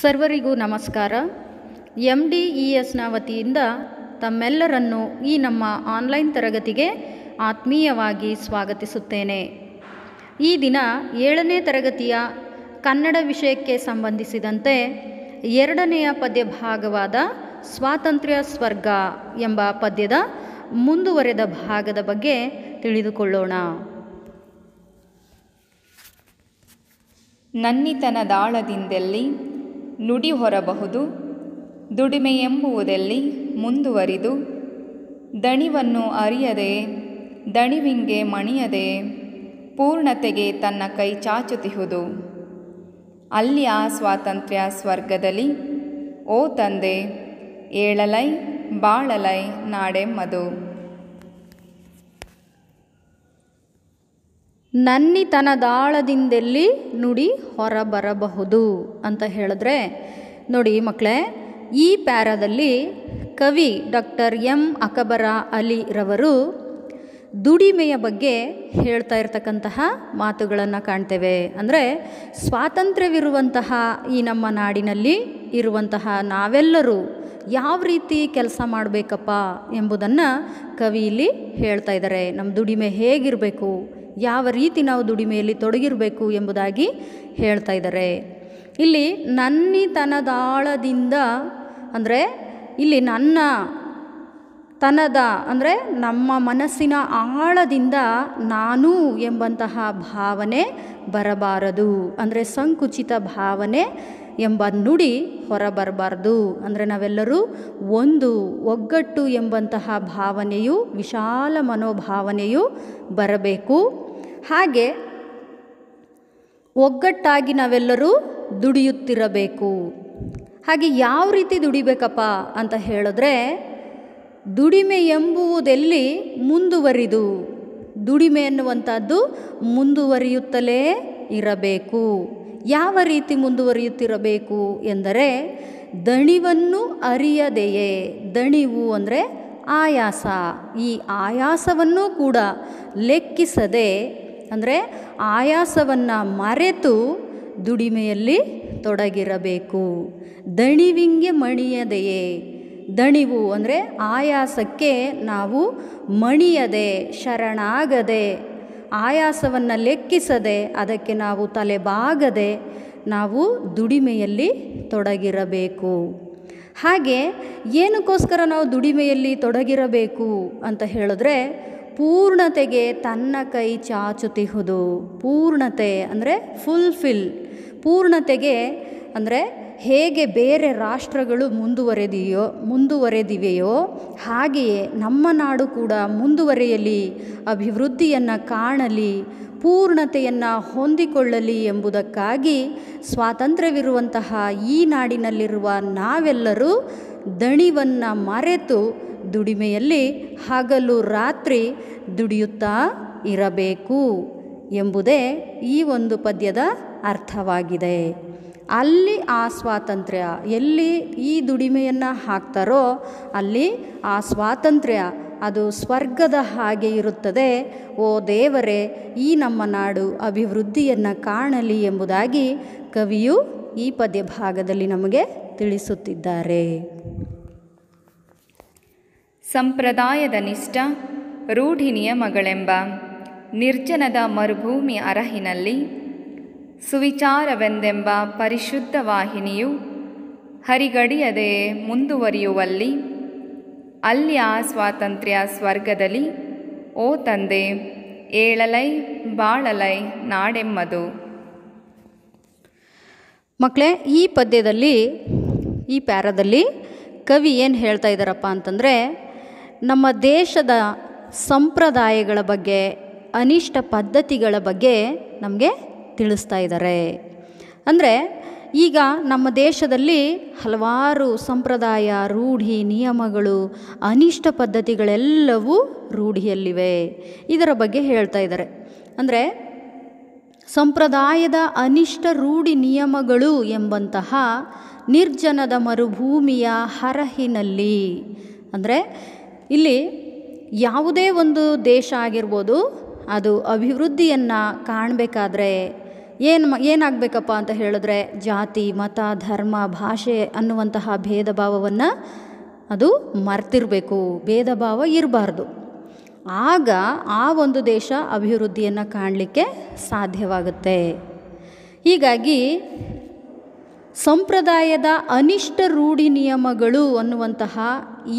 ಸರ್ವರಿಗೂ ನಮಸ್ಕಾರ M D E ಎಸ್ನ ವತಿಯಿಂದ ತಮ್ಮೆಲ್ಲರನ್ನು ಈ ನಮ್ಮ ಆನ್ಲೈನ್ ತರಗತಿಗೆ ಆತ್ಮೀಯವಾಗಿ ಸ್ವಾಗತಿಸುತ್ತೇನೆ ಈ ದಿನ ಏಳನೇ ತರಗತಿಯ ಕನ್ನಡ ವಿಷಯಕ್ಕೆ ಸಂಬಂಧಿಸಿದಂತೆ ಎರಡನೆಯ ಪದ್ಯ ಭಾಗವಾದ ಸ್ವಾತಂತ್ರ್ಯ ಸ್ವರ್ಗ ಎಂಬ ಪದ್ಯದ ಮುಂದುವರೆದ ಭಾಗದ ಬಗ್ಗೆ ತಿಳಿದುಕೊಳ್ಳೋಣ ನನ್ನಿತನದಾಳದಿಂದೆಲ್ಲಿ ನುಡಿ ಹೊರಬಹುದು ದುಡಿಮೆ ಎಂಬುವುದಲ್ಲಿ ಮುಂದುವರಿದು ದಣಿವನ್ನು ಅರಿಯದೆ ದಣಿವಿಂಗೆ ಮಣಿಯದೆ ಪೂರ್ಣತೆಗೆ ತನ್ನ ಕೈ ಚಾಚುತಿಹುದು ಅಲ್ಲಿ ಆ ಸ್ವಾತಂತ್ರ್ಯ ಸ್ವರ್ಗದಲ್ಲಿ ಓ ತಂದೆ ಏಳಲೈ ಬಾಳಲೈ ನಾಡೆಮ್ಮದು ನನ್ನಿತನದಾಳದಿಂದೆಲ್ಲಿ ನುಡಿ ಹೊರಬರಬಹುದು ಅಂತ ಹೇಳಿದ್ರೆ ನೋಡಿ ಮಕ್ಕಳೇ ಈ ಪ್ಯಾರಾದಲ್ಲಿ ಕವಿ ಡಾಕ್ಟರ್ ಎಂ ಅಕಬರ ಅಲಿ ರವರು ದುಡಿಮೆಯ ಬಗ್ಗೆ ಹೇಳ್ತಾ ಇರತಕ್ಕಂತಹ ಮಾತುಗಳನ್ನು ಕಾಣ್ತೇವೆ ಅಂದರೆ ಸ್ವಾತಂತ್ರ್ಯವಿರುವಂತಹ ಈ ನಮ್ಮ ನಾಡಿನಲ್ಲಿ ಇರುವಂತಹ ನಾವೆಲ್ಲರೂ ಯಾವ ರೀತಿ ಕೆಲಸ ಮಾಡಬೇಕಪ್ಪ ಎಂಬುದನ್ನು ಕವಿ ಇಲ್ಲಿ ಹೇಳ್ತಾ ಇದ್ದಾರೆ ನಮ್ಮ ದುಡಿಮೆ ಹೇಗಿರಬೇಕು ಯಾವ ರೀತಿ ನಾವು ದುಡಿಮೆಯಲ್ಲಿ ತೊಡಗಿರಬೇಕು ಎಂಬುದಾಗಿ ಹೇಳ್ತಾ ಇದ್ದಾರೆ ಇಲ್ಲಿ ನನ್ನಿತನದಾಳದಿಂದ ಅಂದರೆ ಇಲ್ಲಿ ನನ್ನ ತನದ ಅಂದರೆ ನಮ್ಮ ಮನಸ್ಸಿನ ಆಳದಿಂದ ನಾನು ಎಂಬಂತಹ ಭಾವನೆ ಬರಬಾರದು ಅಂದರೆ ಸಂಕುಚಿತ ಭಾವನೆ ಎಂಬ ನುಡಿ ಹೊರಬರಬಾರ್ದು ಅಂದರೆ ನಾವೆಲ್ಲರೂ ಒಂದು ಒಗ್ಗಟ್ಟು ಎಂಬಂತಹ ಭಾವನೆಯು ವಿಶಾಲ ಮನೋಭಾವನೆಯು ಬರಬೇಕು ಹಾಗೆ ಒಗ್ಗಟ್ಟಾಗಿ ನಾವೆಲ್ಲರೂ ದುಡಿಯುತ್ತಿರಬೇಕು ಹಾಗೆ ಯಾವ ರೀತಿ ದುಡಿಬೇಕಪ್ಪ ಅಂತ ಹೇಳಿದ್ರೆ ದುಡಿಮೆ ಎಂಬುವುದೆಲ್ಲಿ ಮುಂದುವರಿದು ದುಡಿಮೆ ಎನ್ನುವಂಥದ್ದು ಮುಂದುವರಿಯುತ್ತಲೇ ಇರಬೇಕು ಯಾವ ರೀತಿ ಮುಂದುವರಿಯುತ್ತಿರಬೇಕು ಎಂದರೆ ದಣಿವನ್ನು ಅರಿಯದೆಯೇ ದಣಿವು ಅಂದರೆ ಆಯಾಸ ಈ ಆಯಾಸವನ್ನು ಕೂಡ ಲೆಕ್ಕಿಸದೆ ಅಂದರೆ ಆಯಾಸವನ್ನು ಮರೆತು ದುಡಿಮೆಯಲ್ಲಿ ತೊಡಗಿರಬೇಕು ದಣಿವಿಂಗೆ ಮಣಿಯದೆಯೇ ದಣಿವು ಅಂದರೆ ಆಯಾಸಕ್ಕೆ ನಾವು ಮಣಿಯದೆ ಶರಣಾಗದೆ ಆಯಾಸವನ್ನು ಲೆಕ್ಕಿಸದೆ ಅದಕ್ಕೆ ನಾವು ತಲೆಬಾಗದೆ ನಾವು ದುಡಿಮೆಯಲ್ಲಿ ತೊಡಗಿರಬೇಕು ಹಾಗೆ ಏನಕ್ಕೋಸ್ಕರ ನಾವು ದುಡಿಮೆಯಲ್ಲಿ ತೊಡಗಿರಬೇಕು ಅಂತ ಹೇಳಿದ್ರೆ ಪೂರ್ಣತೆಗೆ ತನ್ನ ಕೈ ಚಾಚುತಿಹುದು ಪೂರ್ಣತೆ ಅಂದರೆ ಫುಲ್ಫಿಲ್ ಪೂರ್ಣತೆಗೆ ಅಂದರೆ ಹೇಗೆ ಬೇರೆ ರಾಷ್ಟ್ರಗಳು ಮುಂದುವರೆದಿಯೋ ಮುಂದುವರೆದಿವೆಯೋ ಹಾಗೆಯೇ ನಮ್ಮ ನಾಡು ಕೂಡ ಮುಂದುವರೆಯಲಿ ಅಭಿವೃದ್ಧಿಯನ್ನು ಕಾಣಲಿ ಪೂರ್ಣತೆಯನ್ನು ಹೊಂದಿಕೊಳ್ಳಲಿ ಎಂಬುದಕ್ಕಾಗಿ ಸ್ವಾತಂತ್ರ್ಯವಿರುವಂತಹ ಈ ನಾಡಿನಲ್ಲಿರುವ ನಾವೆಲ್ಲರೂ ದಣಿವನ್ನು ಮರೆತು ದುಡಿಮೆಯಲ್ಲಿ ಹಗಲು ರಾತ್ರಿ ದುಡಿಯುತ್ತಾ ಇರಬೇಕು ಎಂಬುದೇ ಈ ಒಂದು ಪದ್ಯದ ಅರ್ಥವಾಗಿದೆ ಅಲ್ಲಿ ಆ ಸ್ವಾತಂತ್ರ್ಯ ಎಲ್ಲಿ ಈ ದುಡಿಮೆಯನ್ನು ಹಾಕ್ತಾರೋ ಅಲ್ಲಿ ಆ ಸ್ವಾತಂತ್ರ್ಯ ಅದು ಸ್ವರ್ಗದ ಹಾಗೆ ಇರುತ್ತದೆ ಓ ದೇವರೇ ಈ ನಮ್ಮ ನಾಡು ಅಭಿವೃದ್ಧಿಯನ್ನು ಕಾಣಲಿ ಎಂಬುದಾಗಿ ಕವಿಯು ಈ ಪದ್ಯ ಭಾಗದಲ್ಲಿ ನಮಗೆ ತಿಳಿಸುತ್ತಿದ್ದಾರೆ ಸಂಪ್ರದಾಯದ ನಿಷ್ಠ ರೂಢಿ ನಿಯಮಗಳೆಂಬ ನಿರ್ಜನದ ಮರುಭೂಮಿ ಅರಹಿನಲ್ಲಿ ಸುವಿಚಾರವೆಂದೆಂಬ ಪರಿಶುದ್ಧ ವಾಹಿನಿಯು ಹರಿಗಡಿಯದೆ ಮುಂದುವರಿಯುವಲ್ಲಿ ಅಲ್ಲಿ ಆ ಸ್ವಾತಂತ್ರ್ಯ ಸ್ವರ್ಗದಲ್ಲಿ ಓ ತಂದೆ ಏಳಲೈ ಬಾಳಲೈ ನಾಡೆಮ್ಮದು ಮಕ್ಕಳೇ ಈ ಪದ್ಯದಲ್ಲಿ ಈ ಪ್ಯಾರದಲ್ಲಿ ಕವಿ ಏನು ಹೇಳ್ತಾ ಇದ್ದಾರಪ್ಪ ಅಂತಂದರೆ ನಮ್ಮ ದೇಶದ ಸಂಪ್ರದಾಯಗಳ ಬಗ್ಗೆ ಅನಿಷ್ಟ ಪದ್ಧತಿಗಳ ಬಗ್ಗೆ ನಮಗೆ ತಿಳಿಸ್ತಾ ಇದ್ದಾರೆ ಅಂದರೆ ಈಗ ನಮ್ಮ ದೇಶದಲ್ಲಿ ಹಲವಾರು ಸಂಪ್ರದಾಯ ರೂಢಿ ನಿಯಮಗಳು ಅನಿಷ್ಟ ಪದ್ಧತಿಗಳೆಲ್ಲವೂ ರೂಢಿಯಲ್ಲಿವೆ ಇದರ ಬಗ್ಗೆ ಹೇಳ್ತಾ ಇದ್ದಾರೆ ಅಂದರೆ ಸಂಪ್ರದಾಯದ ಅನಿಷ್ಟ ರೂಢಿ ನಿಯಮಗಳು ಎಂಬಂತಹ ನಿರ್ಜನದ ಮರುಭೂಮಿಯ ಹರಹಿನಲ್ಲಿ ಅಂದರೆ ಇಲ್ಲಿ ಯಾವುದೇ ಒಂದು ದೇಶ ಆಗಿರ್ಬೋದು ಅದು ಅಭಿವೃದ್ಧಿಯನ್ನು ಕಾಣಬೇಕಾದ್ರೆ ಏನು ಏನಾಗಬೇಕಪ್ಪ ಅಂತ ಹೇಳಿದ್ರೆ ಜಾತಿ ಮತ ಧರ್ಮ ಭಾಷೆ ಅನ್ನುವಂತಹ ಭೇದ ಭಾವವನ್ನು ಅದು ಮರ್ತಿರಬೇಕು ಭೇದ ಭಾವ ಇರಬಾರ್ದು ಆಗ ಆ ಒಂದು ದೇಶ ಅಭಿವೃದ್ಧಿಯನ್ನು ಕಾಣಲಿಕ್ಕೆ ಸಾಧ್ಯವಾಗುತ್ತೆ ಹೀಗಾಗಿ ಸಂಪ್ರದಾಯದ ಅನಿಷ್ಟ ರೂಢಿ ನಿಯಮಗಳು ಅನ್ನುವಂತಹ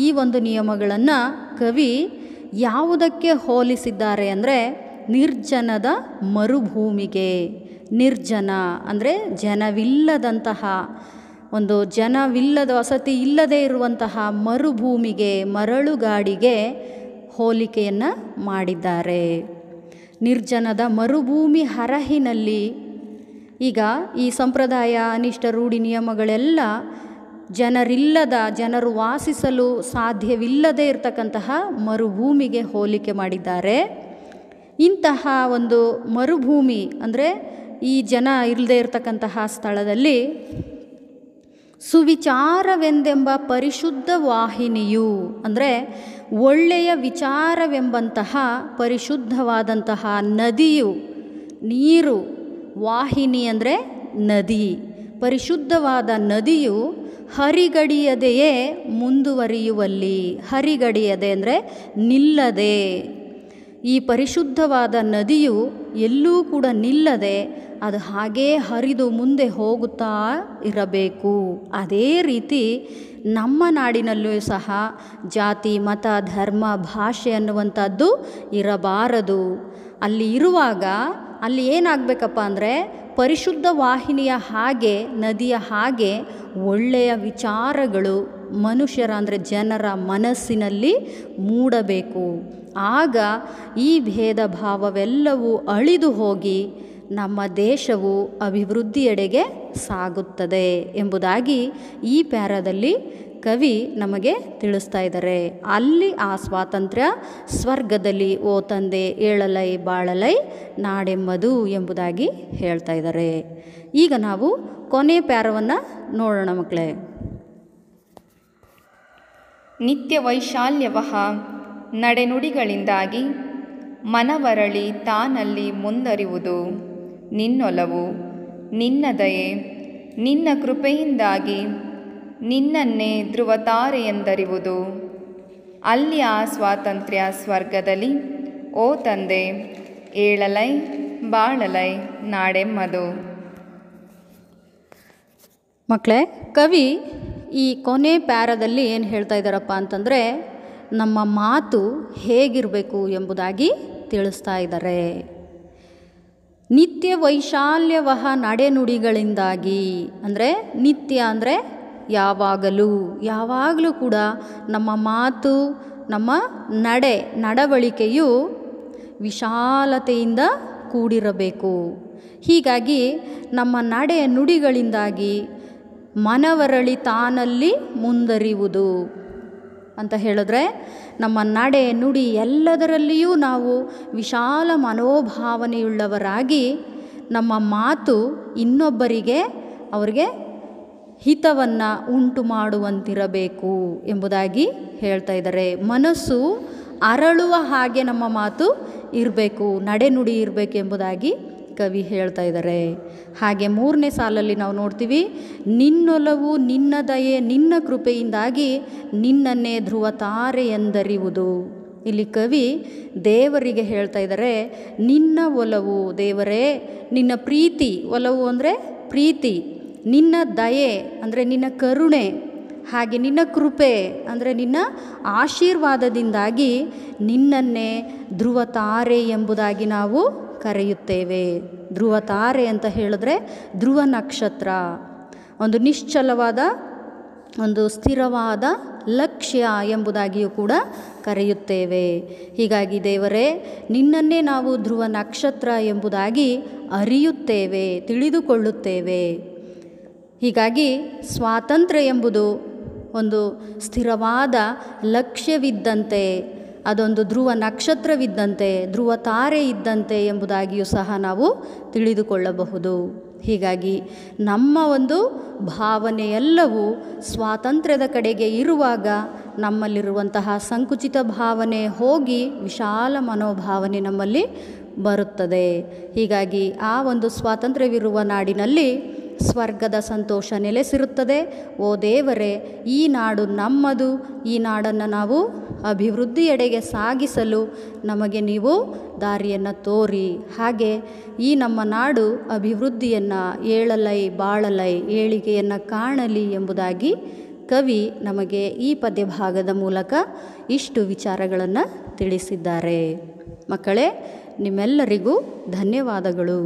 ಈ ಒಂದು ನಿಯಮಗಳನ್ನು ಕವಿ ಯಾವುದಕ್ಕೆ ಹೋಲಿಸಿದ್ದಾರೆ ಅಂದರೆ ನಿರ್ಜನದ ಮರುಭೂಮಿಗೆ ನಿರ್ಜನ ಅಂದರೆ ಜನವಿಲ್ಲದಂತಹ ಒಂದು ಜನವಿಲ್ಲದ ವಸತಿ ಇಲ್ಲದೇ ಇರುವಂತಹ ಮರುಭೂಮಿಗೆ ಮರಳುಗಾಡಿಗೆ ಹೋಲಿಕೆಯನ್ನು ಮಾಡಿದ್ದಾರೆ ನಿರ್ಜನದ ಮರುಭೂಮಿ ಹರಹಿನಲ್ಲಿ ಈಗ ಈ ಸಂಪ್ರದಾಯ ಅನಿಷ್ಟ ರೂಢಿ ನಿಯಮಗಳೆಲ್ಲ ಜನರಿಲ್ಲದ ಜನರು ವಾಸಿಸಲು ಸಾಧ್ಯವಿಲ್ಲದೆ ಇರತಕ್ಕಂತಹ ಮರುಭೂಮಿಗೆ ಹೋಲಿಕೆ ಮಾಡಿದ್ದಾರೆ ಇಂತಹ ಒಂದು ಮರುಭೂಮಿ ಅಂದರೆ ಈ ಜನ ಇಲ್ಲದೆ ಇರತಕ್ಕಂತಹ ಸ್ಥಳದಲ್ಲಿ ಸುವಿಚಾರವೆಂದೆಂಬ ಪರಿಶುದ್ಧ ವಾಹಿನಿಯು ಅಂದರೆ ಒಳ್ಳೆಯ ವಿಚಾರವೆಂಬಂತಹ ಪರಿಶುದ್ಧವಾದಂತಹ ನದಿಯು ನೀರು ವಾಹಿನಿ ಅಂದರೆ ನದಿ ಪರಿಶುದ್ಧವಾದ ನದಿಯು ಹರಿಗಡಿಯದೆಯೇ ಮುಂದುವರಿಯುವಲ್ಲಿ ಹರಿಗಡಿಯದೆ ಅಂದರೆ ನಿಲ್ಲದೆ ಈ ಪರಿಶುದ್ಧವಾದ ನದಿಯು ಎಲ್ಲೂ ಕೂಡ ನಿಲ್ಲದೆ ಅದು ಹಾಗೇ ಹರಿದು ಮುಂದೆ ಹೋಗುತ್ತಾ ಇರಬೇಕು ಅದೇ ರೀತಿ ನಮ್ಮ ನಾಡಿನಲ್ಲೂ ಸಹ ಜಾತಿ ಮತ ಧರ್ಮ ಭಾಷೆ ಅನ್ನುವಂಥದ್ದು ಇರಬಾರದು ಅಲ್ಲಿ ಇರುವಾಗ ಅಲ್ಲಿ ಏನಾಗಬೇಕಪ್ಪ ಅಂದರೆ ಪರಿಶುದ್ಧ ವಾಹಿನಿಯ ಹಾಗೆ ನದಿಯ ಹಾಗೆ ಒಳ್ಳೆಯ ವಿಚಾರಗಳು ಮನುಷ್ಯರ ಅಂದರೆ ಜನರ ಮನಸ್ಸಿನಲ್ಲಿ ಮೂಡಬೇಕು ಆಗ ಈ ಭೇದ ಭಾವವೆಲ್ಲವೂ ಅಳಿದು ಹೋಗಿ ನಮ್ಮ ದೇಶವು ಅಭಿವೃದ್ಧಿಯೆಡೆಗೆ ಸಾಗುತ್ತದೆ ಎಂಬುದಾಗಿ ಈ ಪ್ಯಾರದಲ್ಲಿ ಕವಿ ನಮಗೆ ತಿಳಿಸ್ತಾ ಇದ್ದಾರೆ ಅಲ್ಲಿ ಆ ಸ್ವಾತಂತ್ರ್ಯ ಸ್ವರ್ಗದಲ್ಲಿ ಓ ತಂದೆ ಏಳಲೈ ಬಾಳಲೈ ನಾಡೆಂಬದು ಎಂಬುದಾಗಿ ಹೇಳ್ತಾ ಇದ್ದಾರೆ ಈಗ ನಾವು ಕೊನೆ ಪ್ಯಾರವನ್ನು ನೋಡೋಣ ಮಕ್ಕಳೇ ನಿತ್ಯ ವೈಶಾಲ್ಯವಹ ನಡೆನುಡಿಗಳಿಂದಾಗಿ ಮನವರಳಿ ತಾನಲ್ಲಿ ಮುಂದರಿವುದು ನಿನ್ನೊಲವು ನಿನ್ನ ದಯೆ ನಿನ್ನ ಕೃಪೆಯಿಂದಾಗಿ ನಿನ್ನನ್ನೇ ಧ್ರುವತಾರೆಯೆಂದರಿವುದು ಅಲ್ಲಿ ಆ ಸ್ವಾತಂತ್ರ್ಯ ಸ್ವರ್ಗದಲ್ಲಿ ಓ ತಂದೆ ಏಳಲೈ ಬಾಳಲೈ ನಾಡೆಮ್ಮದು ಮಕ್ಕಳೇ ಕವಿ ಈ ಕೊನೆ ಪ್ಯಾರದಲ್ಲಿ ಏನು ಹೇಳ್ತಾ ಇದ್ದಾರಪ್ಪ ಅಂತಂದರೆ ನಮ್ಮ ಮಾತು ಹೇಗಿರಬೇಕು ಎಂಬುದಾಗಿ ತಿಳಿಸ್ತಾ ಇದ್ದಾರೆ ನಿತ್ಯ ವೈಶಾಲ್ಯವಹ ನಡೆನುಡಿಗಳಿಂದಾಗಿ ಅಂದರೆ ನಿತ್ಯ ಅಂದರೆ ಯಾವಾಗಲೂ ಯಾವಾಗಲೂ ಕೂಡ ನಮ್ಮ ಮಾತು ನಮ್ಮ ನಡೆ ನಡವಳಿಕೆಯು ವಿಶಾಲತೆಯಿಂದ ಕೂಡಿರಬೇಕು ಹೀಗಾಗಿ ನಮ್ಮ ನಡೆ ನುಡಿಗಳಿಂದಾಗಿ ಮನವರಳಿ ತಾನಲ್ಲಿ ಮುಂದರಿಯುವುದು ಅಂತ ಹೇಳಿದ್ರೆ ನಮ್ಮ ನಡೆ ನುಡಿ ಎಲ್ಲದರಲ್ಲಿಯೂ ನಾವು ವಿಶಾಲ ಮನೋಭಾವನೆಯುಳ್ಳವರಾಗಿ ನಮ್ಮ ಮಾತು ಇನ್ನೊಬ್ಬರಿಗೆ ಅವರಿಗೆ ಹಿತವನ್ನು ಉಂಟು ಮಾಡುವಂತಿರಬೇಕು ಎಂಬುದಾಗಿ ಹೇಳ್ತಾ ಇದ್ದಾರೆ ಮನಸ್ಸು ಅರಳುವ ಹಾಗೆ ನಮ್ಮ ಮಾತು ಇರಬೇಕು ನಡೆನುಡಿ ಇರಬೇಕು ಎಂಬುದಾಗಿ ಕವಿ ಹೇಳ್ತಾ ಇದ್ದಾರೆ ಹಾಗೆ ಮೂರನೇ ಸಾಲಲ್ಲಿ ನಾವು ನೋಡ್ತೀವಿ ನಿನ್ನೊಲವು ನಿನ್ನ ದಯೆ ನಿನ್ನ ಕೃಪೆಯಿಂದಾಗಿ ನಿನ್ನನ್ನೇ ಧ್ರುವ ತಾರೆ ಎಂದರಿವುದು ಇಲ್ಲಿ ಕವಿ ದೇವರಿಗೆ ಹೇಳ್ತಾ ಇದ್ದಾರೆ ನಿನ್ನ ಒಲವು ದೇವರೇ ನಿನ್ನ ಪ್ರೀತಿ ಒಲವು ಅಂದರೆ ಪ್ರೀತಿ ನಿನ್ನ ದಯೆ ಅಂದರೆ ನಿನ್ನ ಕರುಣೆ ಹಾಗೆ ನಿನ್ನ ಕೃಪೆ ಅಂದರೆ ನಿನ್ನ ಆಶೀರ್ವಾದದಿಂದಾಗಿ ನಿನ್ನನ್ನೇ ಧ್ರುವ ತಾರೆ ಎಂಬುದಾಗಿ ನಾವು ಕರೆಯುತ್ತೇವೆ ಧ್ರುವ ತಾರೆ ಅಂತ ಹೇಳಿದ್ರೆ ಧ್ರುವ ನಕ್ಷತ್ರ ಒಂದು ನಿಶ್ಚಲವಾದ ಒಂದು ಸ್ಥಿರವಾದ ಲಕ್ಷ್ಯ ಎಂಬುದಾಗಿಯೂ ಕೂಡ ಕರೆಯುತ್ತೇವೆ ಹೀಗಾಗಿ ದೇವರೇ ನಿನ್ನನ್ನೇ ನಾವು ಧ್ರುವ ನಕ್ಷತ್ರ ಎಂಬುದಾಗಿ ಅರಿಯುತ್ತೇವೆ ತಿಳಿದುಕೊಳ್ಳುತ್ತೇವೆ ಹೀಗಾಗಿ ಸ್ವಾತಂತ್ರ್ಯ ಎಂಬುದು ಒಂದು ಸ್ಥಿರವಾದ ಲಕ್ಷ್ಯವಿದ್ದಂತೆ ಅದೊಂದು ಧ್ರುವ ನಕ್ಷತ್ರವಿದ್ದಂತೆ ಧ್ರುವ ತಾರೆ ಇದ್ದಂತೆ ಎಂಬುದಾಗಿಯೂ ಸಹ ನಾವು ತಿಳಿದುಕೊಳ್ಳಬಹುದು ಹೀಗಾಗಿ ನಮ್ಮ ಒಂದು ಭಾವನೆ ಎಲ್ಲವೂ ಸ್ವಾತಂತ್ರ್ಯದ ಕಡೆಗೆ ಇರುವಾಗ ನಮ್ಮಲ್ಲಿರುವಂತಹ ಸಂಕುಚಿತ ಭಾವನೆ ಹೋಗಿ ವಿಶಾಲ ಮನೋಭಾವನೆ ನಮ್ಮಲ್ಲಿ ಬರುತ್ತದೆ ಹೀಗಾಗಿ ಆ ಒಂದು ಸ್ವಾತಂತ್ರ್ಯವಿರುವ ನಾಡಿನಲ್ಲಿ ಸ್ವರ್ಗದ ಸಂತೋಷ ನೆಲೆಸಿರುತ್ತದೆ ಓ ದೇವರೇ ಈ ನಾಡು ನಮ್ಮದು ಈ ನಾಡನ್ನು ನಾವು ಅಭಿವೃದ್ಧಿಯೆಡೆಗೆ ಸಾಗಿಸಲು ನಮಗೆ ನೀವು ದಾರಿಯನ್ನು ತೋರಿ ಹಾಗೆ ಈ ನಮ್ಮ ನಾಡು ಅಭಿವೃದ್ಧಿಯನ್ನು ಏಳಲೈ ಬಾಳಲೈ ಏಳಿಗೆಯನ್ನು ಕಾಣಲಿ ಎಂಬುದಾಗಿ ಕವಿ ನಮಗೆ ಈ ಪದ್ಯಭಾಗದ ಮೂಲಕ ಇಷ್ಟು ವಿಚಾರಗಳನ್ನು ತಿಳಿಸಿದ್ದಾರೆ ಮಕ್ಕಳೇ ನಿಮ್ಮೆಲ್ಲರಿಗೂ ಧನ್ಯವಾದಗಳು